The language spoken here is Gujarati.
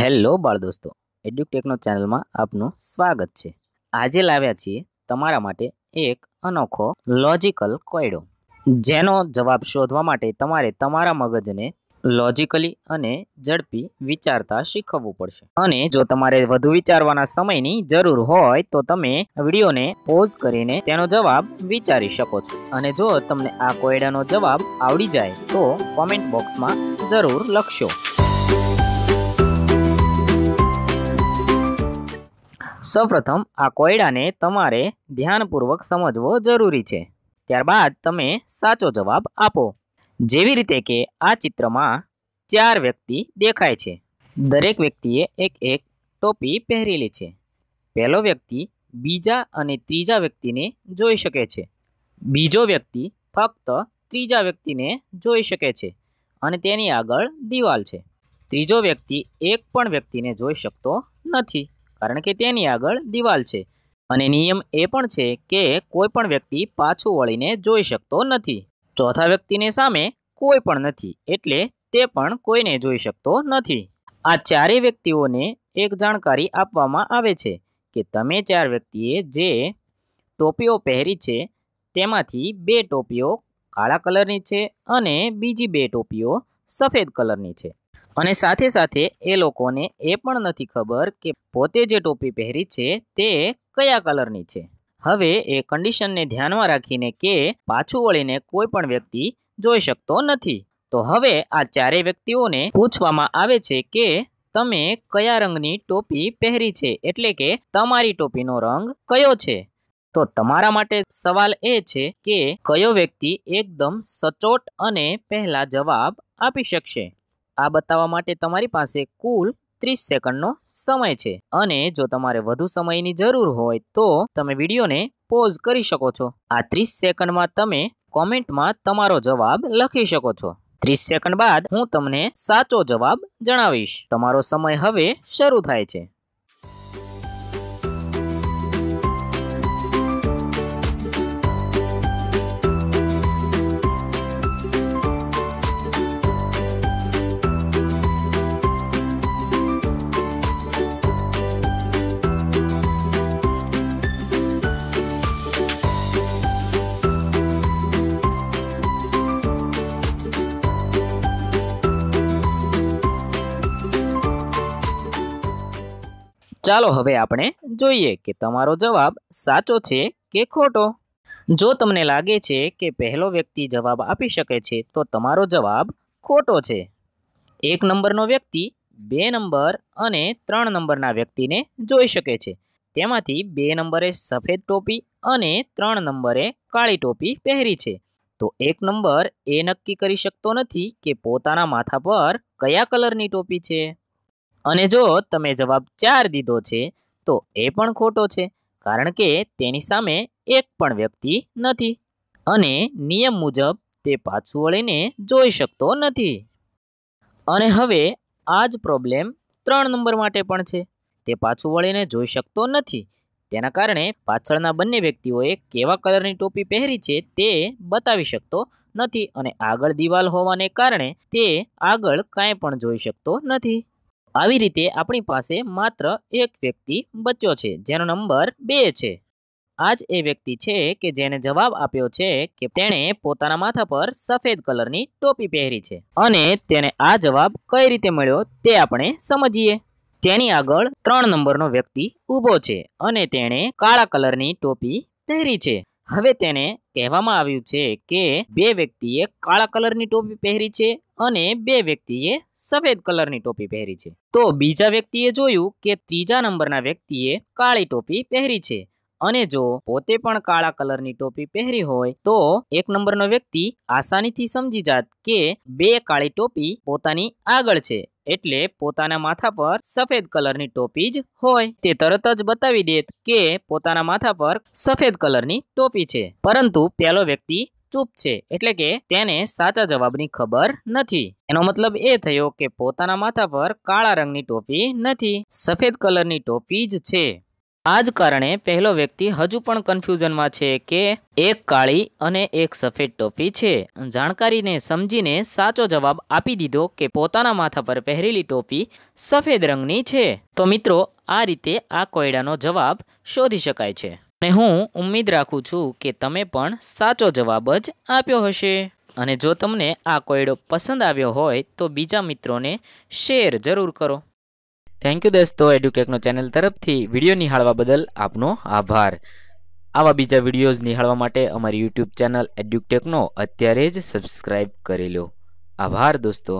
હેલો બાળ દોસ્તો એડ્યુટેકનો ચેનલમાં આપનું સ્વાગત છે આજે લાવ્યા છીએ તમારા માટે એક અનોખો લોજિકલ કોયડો જેનો જવાબ શોધવા માટે તમારે તમારા મગજને લોજિકલી અને ઝડપી વિચારતા શીખવવું પડશે અને જો તમારે વધુ વિચારવાના સમયની જરૂર હોય તો તમે વિડીયોને પોઝ કરીને તેનો જવાબ વિચારી શકો છો અને જો તમને આ કોયડાનો જવાબ આવડી જાય તો કોમેન્ટ બોક્સમાં જરૂર લખશો સૌપ્રથમ આ કોયડાને તમારે ધ્યાનપૂર્વક સમજવો જરૂરી છે ત્યારબાદ તમે સાચો જવાબ આપો જેવી રીતે કે આ ચિત્રમાં ચાર વ્યક્તિ દેખાય છે દરેક વ્યક્તિએ એક એક ટોપી પહેરેલી છે પહેલો વ્યક્તિ બીજા અને ત્રીજા વ્યક્તિને જોઈ શકે છે બીજો વ્યક્તિ ફક્ત ત્રીજા વ્યક્તિને જોઈ શકે છે અને તેની આગળ દિવાલ છે ત્રીજો વ્યક્તિ એક પણ વ્યક્તિને જોઈ શકતો નથી કારણ કે તેની આગળ દિવાલ છે અને નિયમ એ પણ છે કે કોઈ પણ વ્યક્તિ પાછું વળીને જોઈ શકતો નથી ચોથા વ્યક્તિને સામે કોઈ પણ નથી એટલે તે પણ કોઈને જોઈ શકતો નથી આ ચારેય વ્યક્તિઓને એક જાણકારી આપવામાં આવે છે કે તમે ચાર વ્યક્તિએ જે ટોપીઓ પહેરી છે તેમાંથી બે ટોપીઓ કાળા કલરની છે અને બીજી બે ટોપીઓ સફેદ કલરની છે અને સાથે સાથે એ લોકોને એ પણ નથી ખબર કે પોતે જે ટોપી પહેરી છે તે કયા કલરની છે હવે એ કન્ડિશનને ધ્યાનમાં રાખીને કે પાછું વળીને કોઈ પણ વ્યક્તિ જોઈ શકતો નથી તો હવે આ ચારેય વ્યક્તિઓને પૂછવામાં આવે છે કે તમે કયા રંગની ટોપી પહેરી છે એટલે કે તમારી ટોપીનો રંગ કયો છે તો તમારા માટે સવાલ એ છે કે કયો વ્યક્તિ એકદમ સચોટ અને પહેલા જવાબ આપી શકશે આ બતાવવા માટે તમારી પાસે કુલ ત્રીસ સેકન્ડનો સમય છે અને જો તમારે વધુ સમયની જરૂર હોય તો તમે વિડીયોને પોઝ કરી શકો છો આ ત્રીસ સેકન્ડમાં તમે કોમેન્ટમાં તમારો જવાબ લખી શકો છો ત્રીસ સેકન્ડ બાદ હું તમને સાચો જવાબ જણાવીશ તમારો સમય હવે શરૂ થાય છે ચાલો હવે આપણે જોઈએ કે તમારો જવાબ સાચો છે કે ખોટો જો તમને લાગે છે કે પહેલો વ્યક્તિ જવાબ આપી શકે છે તો તમારો જવાબ ખોટો છે એક નંબરનો વ્યક્તિ બે નંબર અને ત્રણ નંબરના વ્યક્તિને જોઈ શકે છે તેમાંથી બે નંબરે સફેદ ટોપી અને ત્રણ નંબરે કાળી ટોપી પહેરી છે તો એક નંબર એ નક્કી કરી શકતો નથી કે પોતાના માથા પર કયા કલરની ટોપી છે અને જો તમે જવાબ ચાર દીધો છે તો એ પણ ખોટો છે કારણ કે તેની સામે એક પણ વ્યક્તિ નથી અને નિયમ મુજબ તે પાછું વળીને જોઈ શકતો નથી અને હવે આ જ પ્રોબ્લેમ ત્રણ નંબર માટે પણ છે તે પાછું વળીને જોઈ શકતો નથી તેના કારણે પાછળના બંને વ્યક્તિઓએ કેવા કલરની ટોપી પહેરી છે તે બતાવી શકતો નથી અને આગળ દિવાલ હોવાને કારણે તે આગળ કાંઈ પણ જોઈ શકતો નથી આવી રીતે આપણી પાસે માત્ર એક વ્યક્તિ બચ્યો છે જેનો નંબર બે છે આ જ એ વ્યક્તિ છે કે જેને જવાબ આપ્યો છે કે તેણે પોતાના માથા પર સફેદ કલરની ટોપી પહેરી છે અને તેને આ જવાબ કઈ રીતે મળ્યો તે આપણે સમજીએ તેની આગળ ત્રણ નંબરનો વ્યક્તિ ઊભો છે અને તેણે કાળા કલરની ટોપી પહેરી છે હવે તેને કહેવામાં આવ્યું છે કે બે વ્યક્તિએ કાળા કલરની ટોપી પહેરી છે અને બે વ્યક્તિએ સફેદ કલરની ટોપી પહેરી છે તો બીજા વ્યક્તિએ જોયું કે ત્રીજા નંબરના વ્યક્તિએ કાળી ટોપી પહેરી છે અને જો પોતે પણ કાળા કલરની ટોપી પહેરી હોય તો એક નંબરનો વ્યક્તિ આસાનીથી સમજી જાત કે બે કાળી ટોપી પોતાની આગળ છે એટલે પોતાના માથા પર સફેદ કલરની ટોપી જ હોય તે તરત જ બતાવી દેત કે પોતાના માથા પર સફેદ કલરની ટોપી છે પરંતુ પેલો વ્યક્તિ ચૂપ છે એટલે કે તેને સાચા જવાબની ખબર નથી એનો મતલબ એ થયો કે પોતાના માથા પર કાળા રંગની ટોપી નથી સફેદ કલરની ટોપી જ છે આ જ કારણે પહેલો વ્યક્તિ હજુ પણ કન્ફ્યુઝનમાં છે કે એક કાળી અને એક સફેદ ટોપી છે જાણકારીને સમજીને સાચો જવાબ આપી દીધો કે પોતાના માથા પર પહેરેલી ટોપી સફેદ રંગની છે તો મિત્રો આ રીતે આ કોયડાનો જવાબ શોધી શકાય છે અને હું ઉમ્મીદ રાખું છું કે તમે પણ સાચો જવાબ જ આપ્યો હશે અને જો તમને આ કોયડો પસંદ આવ્યો હોય તો બીજા મિત્રોને શેર જરૂર કરો થેન્ક યુ દોસ્તો એડ્યુકેકનો ચેનલ તરફથી વિડીયો નિહાળવા બદલ આપનો આભાર આવા બીજા વિડીયોઝ નિહાળવા માટે અમારી યુટ્યુબ ચેનલ એડ્યુટેકનો અત્યારે જ સબસ્ક્રાઈબ કરી લો આભાર દોસ્તો